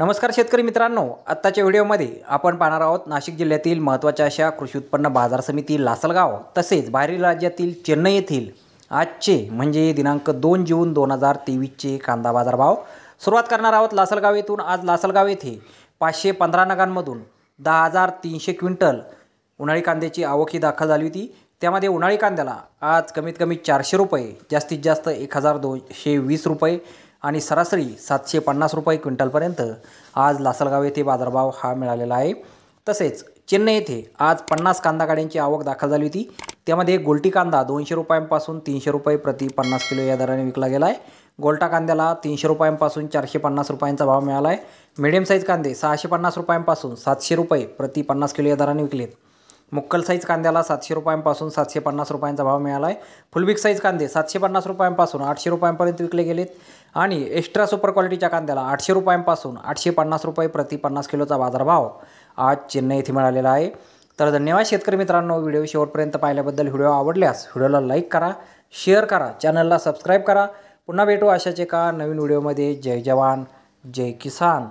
नमस्कार शेतकरी मित्रांनो आत्ताच्या व्हिडिओमध्ये आपण पाहणार आहोत नाशिक जिल्ह्यातील महत्त्वाच्या अशा कृषी उत्पन्न बाजार समिती लासलगाव तसेच बाहेरील राज्यातील चेन्नई येथील आजचे म्हणजे दिनांक दोन जून दोन हजार तेवीसचे कांदा बाजारभाव सुरुवात करणार आहोत लासलगाव येथून आज लासलगाव येथे पाचशे पंधरा नगांमधून दहा हजार तीनशे क्विंटल उन्हाळी कांद्याची आवक दाखल झाली होती त्यामध्ये उन्हाळी कांद्याला आज कमीत कमी चारशे रुपये जास्तीत जास्त एक हजार दोनशे वीस रुपये आणि सरासरी सातशे पन्नास रुपये क्विंटलपर्यंत आज लासलगाव येथे बाजारभाव हा मिळालेला आहे तसेच चेन्नई येथे आज पन्नास कांदा गाड्यांची आवक दाखल झाली होती त्यामध्ये गोलटी कांदा दोनशे रुपयांपासून तीनशे रुपये प्रति पन्नास किलो या दराने विकला गेला आहे गोल्टा कांद्याला तीनशे रुपयांपासून चारशे पन्नास रुपयांचा भाव मिळाला आहे मिडियम साईज कांदे सहाशे पन्नास रुपयांपासून सातशे रुपये प्रति पन्नास किलो या दराने विकलेत मुक्कल साईज कांद्याला सातशे रुपयांपासून सातशे पन्नास रुपयांचा भाव मिळाला आहे फुलबिक साईज कांदे सातशे पन्नास रुपयांपासून आठशे रुपयांपर्यंत विकले गेलेत आणि एक्स्ट्रा सुपर क्वालिटीच्या कांद्याला आठशे रुपयांपासून आठशे पन्नास रुपये प्रति पन्नास किलोचा बाजारभाव आज चेन्नई येथे मिळालेला आहे तर धन्यवाद शेतकरी मित्रांनो व्हिडिओ शेवटपर्यंत पाहिल्याबद्दल व्हिडिओ आवडल्यास व्हिडिओला लाईक करा शेअर करा चॅनलला सबस्क्राईब करा पुन्हा भेटू अशाच एका नवीन व्हिडिओमध्ये जय जवान जय किसान